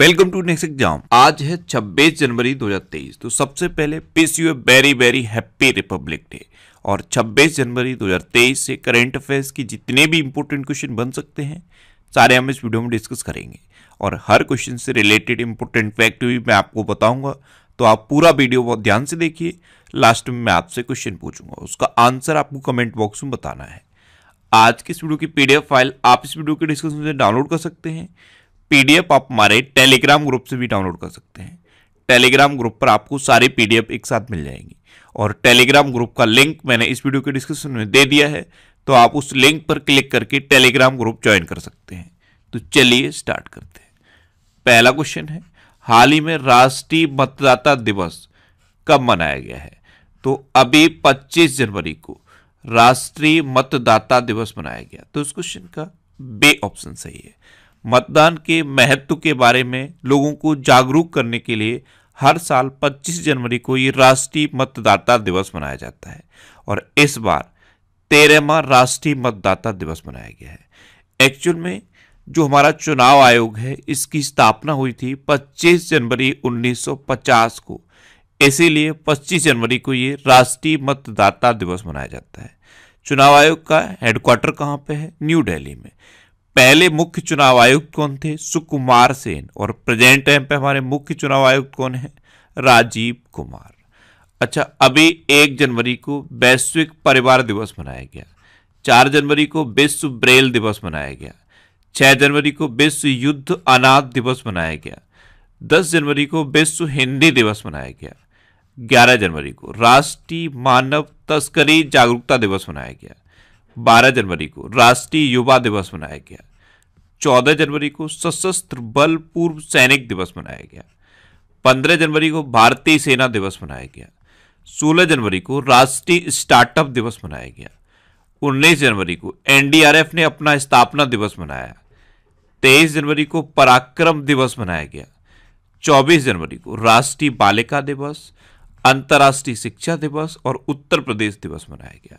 welcome to next exam आज है 26 जनवरी 2023 तो सबसे पहले wish you a very very happy republic day और 26 जनवरी 2023 से करंट अफेयर्स की जितने भी इंपॉर्टेंट क्वेश्चन बन सकते हैं सारे हम इस वीडियो में डिस्कस करेंगे और हर क्वेश्चन से रिलेटेड इंपॉर्टेंट फैक्ट भी मैं आपको बताऊंगा तो आप पूरा वीडियो बहुत ध्यान से देखिए लास्ट में मैं आपसे क्वेश्चन पूछूंगा उसका आंसर आपको कमेंट बॉक्स में बताना है आज के इस वीडियो की पीडीएफ फाइल आप इस वीडियो के डिस्क्रिप्शन से डाउनलोड कर सकते हैं पीडीएफ आप हमारे टेलीग्राम ग्रुप से भी डाउनलोड कर सकते हैं टेलीग्राम ग्रुप पर आपको सारे पीडीएफ एक साथ मिल जाएंगी और टेलीग्राम ग्रुप का लिंक मैंने इस वीडियो के डिस्क्रिप्शन में दे दिया है तो आप उस लिंक पर क्लिक करके टेलीग्राम ग्रुप ज्वाइन कर सकते हैं तो चलिए स्टार्ट करते हैं पहला क्वेश्चन है हाल ही में राष्ट्रीय मतदाता दिवस कब मनाया गया है तो अभी 25 जनवरी को राष्ट्रीय मतदाता दिवस मनाया गया तो इस क्वेश्चन का बे ऑप्शन सही है मतदान के महत्व के बारे में लोगों को जागरूक करने के लिए हर साल 25 जनवरी को ये राष्ट्रीय मतदाता दिवस मनाया जाता है और इस बार तेरहवा राष्ट्रीय मतदाता दिवस मनाया गया है एक्चुअल में जो हमारा चुनाव आयोग है इसकी स्थापना हुई थी 25 जनवरी 1950 को इसीलिए 25 जनवरी को ये राष्ट्रीय मतदाता दिवस मनाया जाता है चुनाव आयोग का हेडक्वार्टर कहाँ पे है न्यू दिल्ली में पहले मुख्य चुनाव आयुक्त कौन थे सुकुमार सेन और प्रेजेंट टाइम पे हमारे मुख्य चुनाव आयुक्त कौन है राजीव कुमार अच्छा अभी एक जनवरी को वैश्विक परिवार दिवस मनाया गया चार जनवरी को विश्व ब्रेल दिवस मनाया गया छः जनवरी को विश्व युद्ध अनाथ दिवस मनाया गया दस जनवरी को विश्व हिंदी दिवस मनाया गया ग्यारह जनवरी को राष्ट्रीय मानव तस्करी जागरूकता दिवस मनाया गया 12 जनवरी को राष्ट्रीय युवा दिवस मनाया गया 14 जनवरी को सशस्त्र बल पूर्व सैनिक दिवस मनाया गया 15 जनवरी को भारतीय सेना दिवस मनाया गया 16 जनवरी को राष्ट्रीय स्टार्टअप दिवस मनाया गया 19 जनवरी को एनडीआरएफ ने अपना स्थापना दिवस मनाया 23 जनवरी को पराक्रम दिवस मनाया गया 24 जनवरी को राष्ट्रीय बालिका दिवस अंतर्राष्ट्रीय शिक्षा दिवस और उत्तर प्रदेश दिवस मनाया गया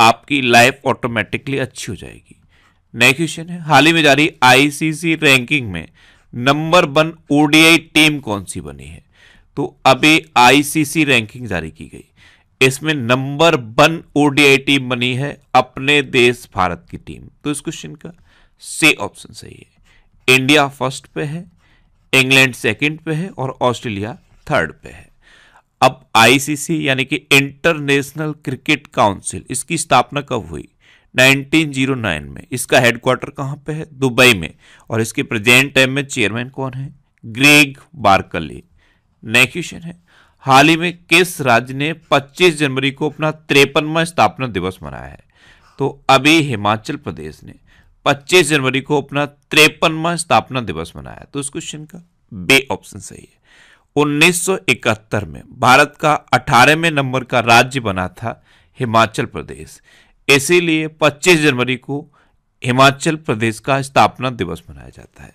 आपकी लाइफ ऑटोमेटिकली अच्छी हो जाएगी नेक्स्ट क्वेश्चन है हाल ही में जारी आईसीसी रैंकिंग में नंबर वन ओडीआई टीम कौन सी बनी है तो अभी आईसीसी रैंकिंग जारी की गई इसमें नंबर वन ओडीआई टीम बनी है अपने देश भारत की टीम तो इस क्वेश्चन का से ऑप्शन सही है इंडिया फर्स्ट पे है इंग्लैंड सेकंड पे है और ऑस्ट्रेलिया थर्ड पे है अब आईसीसी यानी कि इंटरनेशनल क्रिकेट काउंसिल इसकी स्थापना कब हुई 1909 में इसका हेडक्वार्टर कहां पे है दुबई में और इसके प्रेजेंट टाइम में चेयरमैन कौन है ग्रेग बार्कले नेक्स्ट क्वेश्चन है हाल ही में किस राज्य ने 25 जनवरी को अपना त्रेपनवा स्थापना दिवस मनाया है तो अभी हिमाचल प्रदेश ने 25 जनवरी को अपना त्रेपनवा स्थापना दिवस मनाया तो इस क्वेश्चन का बे ऑप्शन सही है 1971 में भारत का 18वें नंबर का राज्य बना था हिमाचल प्रदेश इसीलिए 25 जनवरी को हिमाचल प्रदेश का स्थापना दिवस मनाया जाता है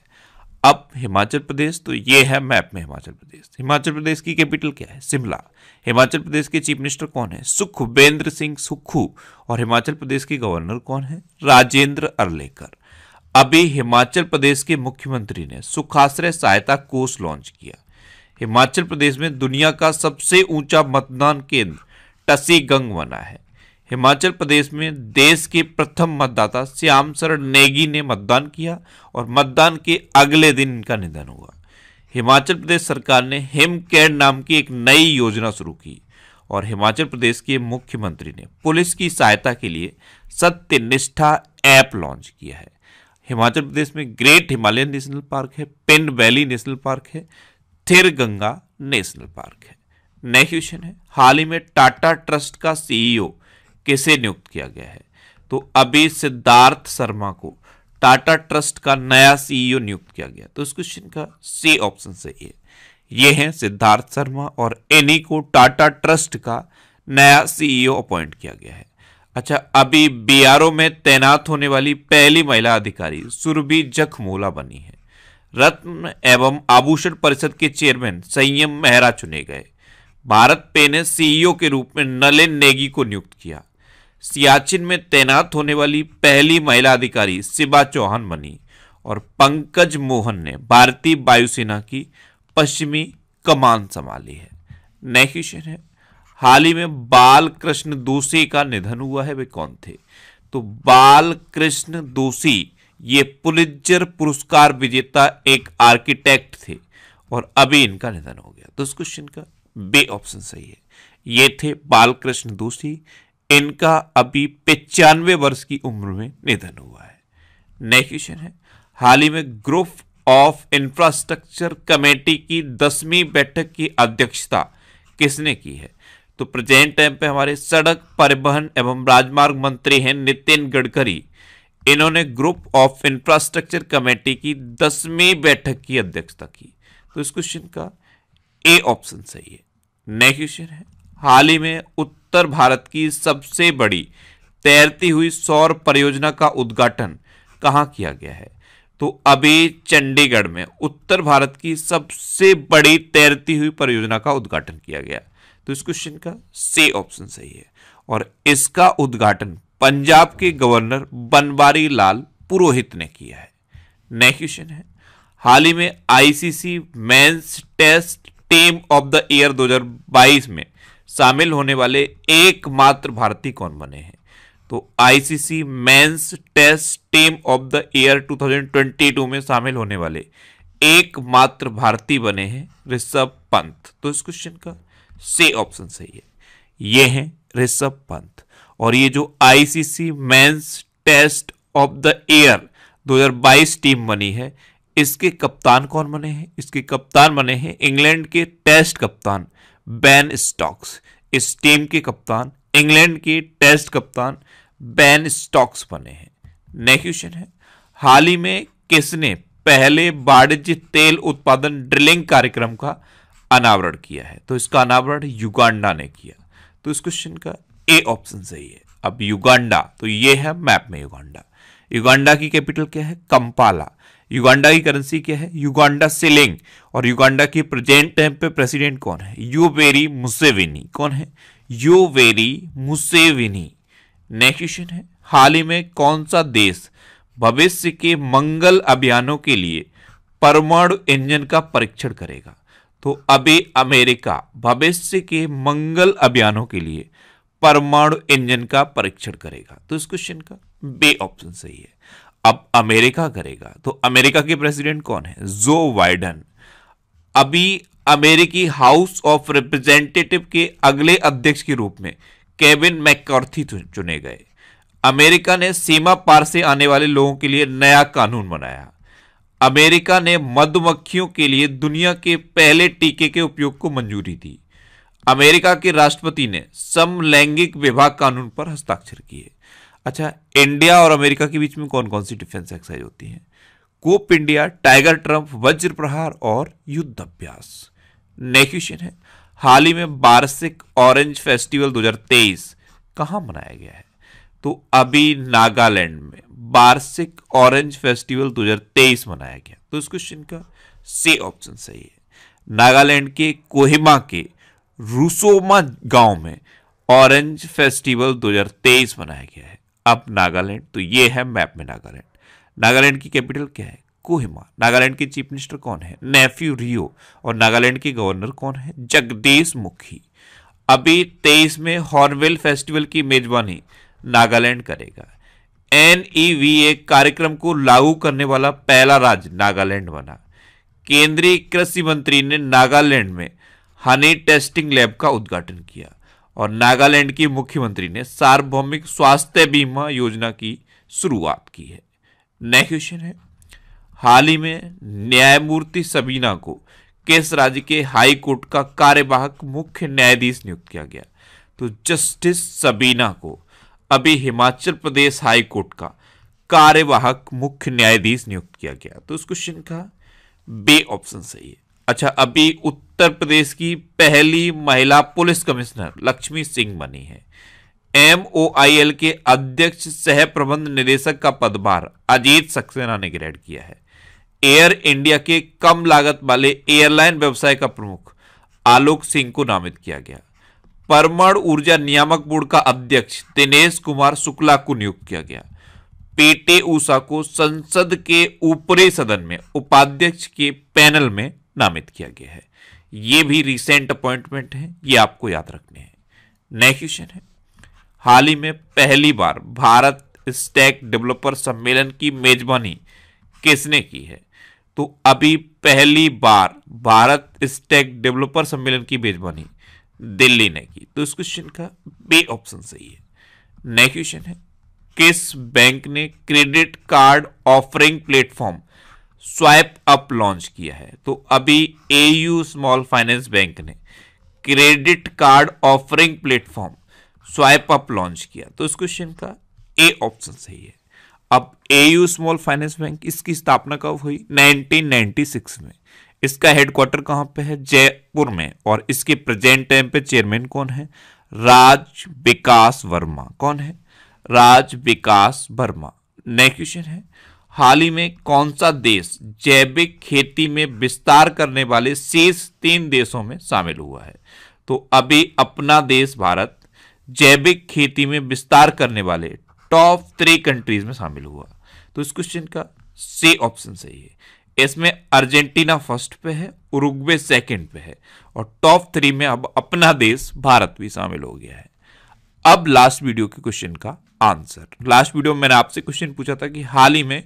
अब हिमाचल प्रदेश तो ये है मैप में हिमाचल प्रदेश हिमाचल प्रदेश की कैपिटल क्या है शिमला हिमाचल प्रदेश के चीफ मिनिस्टर कौन है सुखबेंद्र सिंह सुक्खू और हिमाचल प्रदेश के गवर्नर कौन है राजेंद्र अरलेकर अभी हिमाचल प्रदेश के मुख्यमंत्री ने सुखाश्रय सहायता कोष लॉन्च किया हिमाचल प्रदेश में दुनिया का सबसे ऊंचा मतदान केंद्र टसी गंग बना है हिमाचल प्रदेश में देश के प्रथम मतदाता श्याम शरण नेगी ने मतदान किया और मतदान के अगले दिन इनका निधन हुआ हिमाचल प्रदेश सरकार ने हिम केयर नाम की एक नई योजना शुरू की और हिमाचल प्रदेश के मुख्यमंत्री ने पुलिस की सहायता के लिए सत्य निष्ठा ऐप लॉन्च किया है हिमाचल प्रदेश में ग्रेट हिमालयन नेशनल पार्क है पिंड वैली नेशनल पार्क है थिर गंगा नेशनल पार्क है नेक्स्ट क्वेश्चन है हाल ही में टाटा ट्रस्ट का सीईओ किसे नियुक्त किया गया है तो अभी सिद्धार्थ शर्मा को टाटा ट्रस्ट का नया सीईओ नियुक्त किया गया तो इस क्वेश्चन का सी ऑप्शन सही है ये हैं सिद्धार्थ शर्मा और इन्हीं को टाटा ट्रस्ट का नया सीईओ अपॉइंट किया गया है अच्छा अभी बीआरओ में तैनात होने वाली पहली महिला अधिकारी सुरभि जखमोला बनी है रत्न एवं आभूषण परिषद के चेयरमैन संयम मेहरा चुने गए भारत पे ने सीईओ के रूप में नलिन नेगी को नियुक्त किया सियाचिन में तैनात होने वाली पहली महिला अधिकारी शिवा चौहान बनी और पंकज मोहन ने भारतीय वायुसेना की पश्चिमी कमान संभाली है नए क्वेश्चन है हाल ही में बाल कृष्ण दोषी का निधन हुआ है वे कौन थे तो बाल कृष्ण दोषी ये पुलिजर पुरस्कार विजेता एक आर्किटेक्ट थे और अभी इनका निधन हो गया तो इस क्वेश्चन का बे ऑप्शन सही है ये थे बालकृष्ण दोषी इनका अभी पचानवे वर्ष की उम्र में निधन हुआ है नेक्स्ट क्वेश्चन है हाल ही में ग्रुप ऑफ इंफ्रास्ट्रक्चर कमेटी की दसवीं बैठक की अध्यक्षता किसने की है तो प्रेजेंट टाइम पे हमारे सड़क परिवहन एवं राजमार्ग मंत्री हैं नितिन गडकरी इन्होंने ग्रुप ऑफ इंफ्रास्ट्रक्चर कमेटी की दसवीं बैठक की अध्यक्षता की तो इस क्वेश्चन का ए ऑप्शन सही है नेक्स्ट क्वेश्चन है हाल ही में उत्तर भारत की सबसे बड़ी तैरती हुई सौर परियोजना का उद्घाटन कहाँ किया गया है तो अभी चंडीगढ़ में उत्तर भारत की सबसे बड़ी तैरती हुई परियोजना का उद्घाटन किया गया तो इस क्वेश्चन का सी ऑप्शन सही है और इसका उद्घाटन पंजाब के गवर्नर बनवारी लाल पुरोहित ने किया है नेक्स्ट क्वेश्चन है हाल ही में ICC men's test team of the year 2022 में शामिल होने वाले एकमात्र भारतीय कौन बने हैं तो ICC men's test team of the year 2022 में शामिल होने वाले एकमात्र भारतीय बने हैं ऋषभ पंत तो इस क्वेश्चन का से ऑप्शन सही है ये हैं ऋषभ पंत और ये जो ICC men's test of the year 2022 team बनी है इसके कप्तान कौन बने हैं इसके कप्तान बने हैं इंग्लैंड के टेस्ट कप्तान बैन स्टॉक्स इस टीम के कप्तान इंग्लैंड के टेस्ट कप्तान बैन स्टॉक्स बने हैं नेक्स्ट क्वेश्चन है हाल ही में किसने पहले वाणिज्य तेल उत्पादन ड्रिलिंग कार्यक्रम का अनावरण किया है तो इसका अनावरण युगांडा ने किया तो इस क्वेश्चन का ए ऑप्शन सही है अब युगांडा तो ये है मैप में युगांडा युगांडा की कैपिटल क्या है कंपाला युगांडा की करेंसी क्या है युगांडा सिलिंग और युगांडा की प्रेजेंट टाइम पे प्रेसिडेंट कौन है यूवेरी मुसेविनी कौन है यूवेरी मुसेविनी नेक्स्ट क्वेश्चन है हाल ही में कौन सा देश भविष्य के मंगल अभियानों के लिए परमाणु इंजन का परीक्षण करेगा तो अभी अमेरिका भविष्य के मंगल अभियानों के लिए परमाणु इंजन का परीक्षण करेगा तो इस क्वेश्चन का बे ऑप्शन सही है अब अमेरिका करेगा तो अमेरिका के प्रेसिडेंट कौन है जो वाइडन अभी अमेरिकी हाउस ऑफ रिप्रेजेंटेटिव के अगले अध्यक्ष के रूप में केविन मैकॉर्थी चुने गए अमेरिका ने सीमा पार से आने वाले लोगों के लिए नया कानून बनाया अमेरिका ने मधुमक्खियों के लिए दुनिया के पहले टीके के उपयोग को मंजूरी दी अमेरिका के राष्ट्रपति ने समलैंगिक विवाह कानून पर हस्ताक्षर किए अच्छा इंडिया और अमेरिका के बीच में कौन कौन सी डिफेंस एक्सरसाइज होती हैं कोप इंडिया टाइगर ट्रम्प वज्र प्रहार और युद्ध अभ्यास नेक्स्ट क्वेश्चन है हाल ही में वार्षिक ऑरेंज फेस्टिवल 2023 कहाँ मनाया गया है तो अभी नागालैंड में वार्षिक ऑरेंज फेस्टिवल 2023 मनाया गया तो इस क्वेश्चन का सी ऑप्शन सही है नागालैंड के कोहिमा के रूसोमा गांव में ऑरेंज फेस्टिवल 2023 मनाया गया है अब नागालैंड तो ये है मैप में नागालैंड नागालैंड की कैपिटल क्या है कोहिमा नागालैंड के चीफ मिनिस्टर कौन है नेफ्यू रियो और नागालैंड के गवर्नर कौन है जगदीश मुखी अभी तेईस में हॉर्नवेल फेस्टिवल की मेजबानी नागालैंड करेगा एन e कार्यक्रम को लागू करने वाला पहला राज्य नागालैंड बना केंद्रीय कृषि मंत्री ने नागालैंड में हनी टेस्टिंग लैब का उद्घाटन किया और नागालैंड की मुख्यमंत्री ने सार्वभौमिक स्वास्थ्य बीमा योजना की शुरुआत की है नेक्स्ट क्वेश्चन है हाल ही में न्यायमूर्ति सबीना को केस राज्य के हाई कोर्ट का कार्यवाहक मुख्य न्यायाधीश नियुक्त किया गया तो जस्टिस सबीना को अभी हिमाचल प्रदेश हाई कोर्ट का कार्यवाहक मुख्य न्यायाधीश नियुक्त किया गया तो इस क्वेश्चन का बे ऑप्शन सही है अच्छा अभी उत्तर प्रदेश की पहली महिला पुलिस कमिश्नर लक्ष्मी सिंह बनी है एम ओ आई एल के अध्यक्ष सह प्रबंध निदेशक का पदभार अजीत सक्सेना ने ग्रहण किया है एयर इंडिया के कम लागत वाले एयरलाइन व्यवसाय का प्रमुख आलोक सिंह को नामित किया गया परमाणु ऊर्जा नियामक बोर्ड का अध्यक्ष दिनेश कुमार शुक्ला को नियुक्त किया गया पीटी ऊषा को संसद के ऊपरी सदन में उपाध्यक्ष के पैनल में नामित किया गया है ये भी रिसेंट अपॉइंटमेंट है ये आपको याद रखने हैं नेक्स्ट क्वेश्चन है हाल ही में पहली बार भारत स्टैक डेवलपर सम्मेलन की मेजबानी किसने की है तो अभी पहली बार भारत स्टैक डेवलपर सम्मेलन की मेजबानी दिल्ली ने की तो इस क्वेश्चन का बे ऑप्शन सही है नेक्स्ट क्वेश्चन है किस बैंक ने credit card offering platform Swipe Up launch किया है तो अभी A U small finance bank ने credit card offering platform Swipe Up launch किया तो इस क्वेश्चन का ए ऑप्शन सही है अब A U small finance bank इसकी स्थापना कब हुई 1996 में इसका हेडक्वार्टर कहां पे है जयपुर में और इसके प्रेजेंट टाइम पे चेयरमैन कौन है राज विकास वर्मा कौन है राज विकास वर्मा नेक्स्ट क्वेश्चन है हाल ही में कौन सा देश जैविक खेती में विस्तार करने वाले शेष तीन देशों में शामिल हुआ है तो अभी अपना देश भारत जैविक खेती में विस्तार करने वाले टॉप थ्री कंट्रीज में शामिल हुआ तो इस क्वेश्चन का से ऑप्शन सही है इसमें अर्जेंटीना फर्स्ट पे है उरुग्वे सेकंड पे है और टॉप थ्री में अब अपना देश भारत भी शामिल हो गया है अब लास्ट वीडियो के क्वेश्चन का आंसर लास्ट वीडियो में मैंने आपसे क्वेश्चन पूछा था कि हाल ही में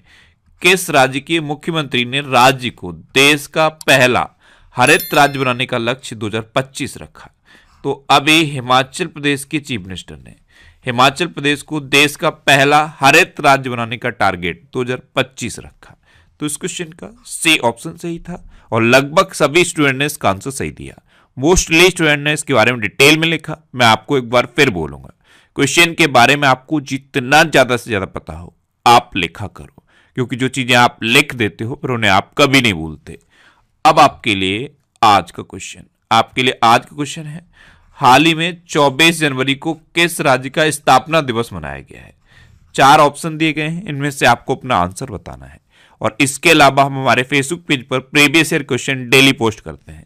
किस राज्य के मुख्यमंत्री ने राज्य को देश का पहला हरित राज्य बनाने का लक्ष्य 2025 रखा तो अभी हिमाचल प्रदेश के चीफ मिनिस्टर ने हिमाचल प्रदेश को देश का पहला हरित राज्य बनाने का टारगेट 2025 रखा तो इस क्वेश्चन का सी ऑप्शन सही था और लगभग सभी स्टूडेंट ने इसका आंसर सही दिया मोस्टली स्टूडेंट ने इसके बारे में डिटेल में लिखा मैं आपको एक बार फिर बोलूंगा क्वेश्चन के बारे में आपको जितना ज़्यादा से ज़्यादा पता हो आप लिखा करो क्योंकि जो चीज़ें आप लिख देते हो पर उन्हें आप कभी नहीं भूलते अब आपके लिए आज का क्वेश्चन आपके लिए आज का क्वेश्चन है हाल ही में 24 जनवरी को किस राज्य का स्थापना दिवस मनाया गया है चार ऑप्शन दिए गए हैं इनमें से आपको अपना आंसर बताना है और इसके अलावा हम हमारे फेसबुक पेज पर previous year question daily post करते हैं